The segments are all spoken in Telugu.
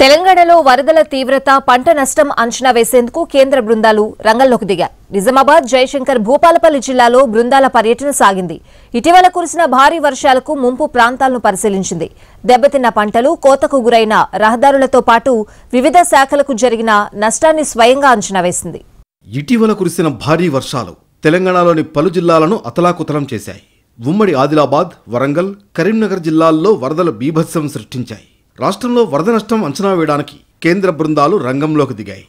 తెలంగాణలో వరదల తీవ్రత పంట నష్టం అంచనా వేసేందుకు కేంద్ర బృందాలు రంగంలోకి దిగాయి నిజామాబాద్ జయశంకర్ భూపాలపల్లి జిల్లాలో బృందాల పర్యటన సాగింది ఇటీవల కురిసిన భారీ వర్షాలకు ముంపు ప్రాంతాలను పరిశీలించింది దెబ్బతిన్న పంటలు కోతకు గురైన రహదారులతో పాటు వివిధ శాఖలకు జరిగిన నష్టాన్ని స్వయంగా అంచనా వేసింది ఇటీవల కురిసిన భారీ వర్షాలు తెలంగాణలోని పలు జిల్లాలను అతలాకుతలం చేశాయి ఉమ్మడి ఆదిలాబాద్ వరంగల్ కరీంనగర్ జిల్లాల్లో వరదలు బీభత్సం సృష్టించాయి రాష్ట్రంలో వరద నష్టం అంచనా వేయడానికి కేంద్ర బృందాలు రంగంలోకి దిగాయి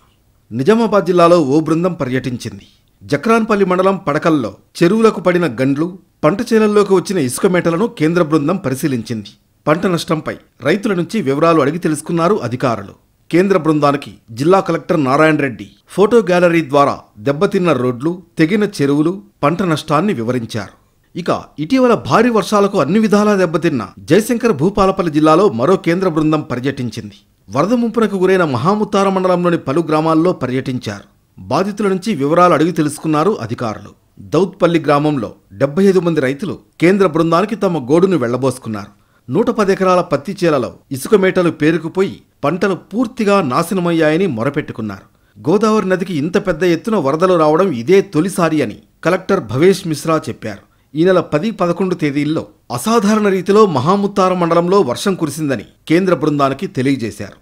నిజామాబాద్ జిల్లాలో ఓ బృందం పర్యటించింది జక్రాన్పల్లి మండలం పడకల్లో చెరువులకు పడిన గండ్లు పంట చేలల్లోకి వచ్చిన ఇసుక మేటలను కేంద్ర బృందం పరిశీలించింది పంట నష్టంపై రైతుల నుంచి వివరాలు అడిగి తెలుసుకున్నారు అధికారులు కేంద్ర బృందానికి జిల్లా collector Narayana Reddy photo gallery ద్వారా దెబ్బతిన్న రోడ్లు తెగిన చెరువులు పంట నష్టాన్ని వివరించారు ఇక ఇటీవల భారీ వర్షాలకు అన్ని విధాలా దెబ్బతిన్న జయశంకర్ భూపాలపల్లి జిల్లాలో మరో కేంద్ర బృందం పర్యటించింది వరద ముంపునకు గురైన మహాముత్తార మండలంలోని పలు గ్రామాల్లో పర్యటించారు బాధితుల నుంచి వివరాలు అడిగి తెలుసుకున్నారు అధికారులు దౌత్పల్లి గ్రామంలో డెబ్బై ఐదు మంది రైతులు కేంద్ర బృందానికి తమ గోడును వెళ్లబోసుకున్నారు నూట పది ఎకరాల పత్తి చేలలో ఇసుక మేటలు పేరుకుపోయి పంటలు పూర్తిగా నాశనమయ్యాయని మొరపెట్టుకున్నారు గోదావరి నదికి ఇంత పెద్ద ఎత్తున వరదలు రావడం ఇదే తొలిసారి అని కలెక్టర్ భవేష్ మిశ్రా చెప్పారు ఈ నెల పది పదకొండు తేదీల్లో అసాధారణ రీతిలో మహాముత్తార మండలంలో వర్షం కురిసిందని కేంద్ర బృందానికి తెలియజేశారు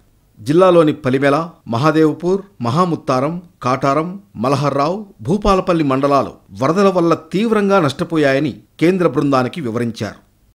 జిల్లాలోని పలిమెల మహాదేవ్పూర్ మహాముత్తారం కాటారం మలహర్రావు భూపాలపల్లి మండలాలు వరదల వల్ల తీవ్రంగా నష్టపోయాయని కేంద్ర బృందానికి వివరించారు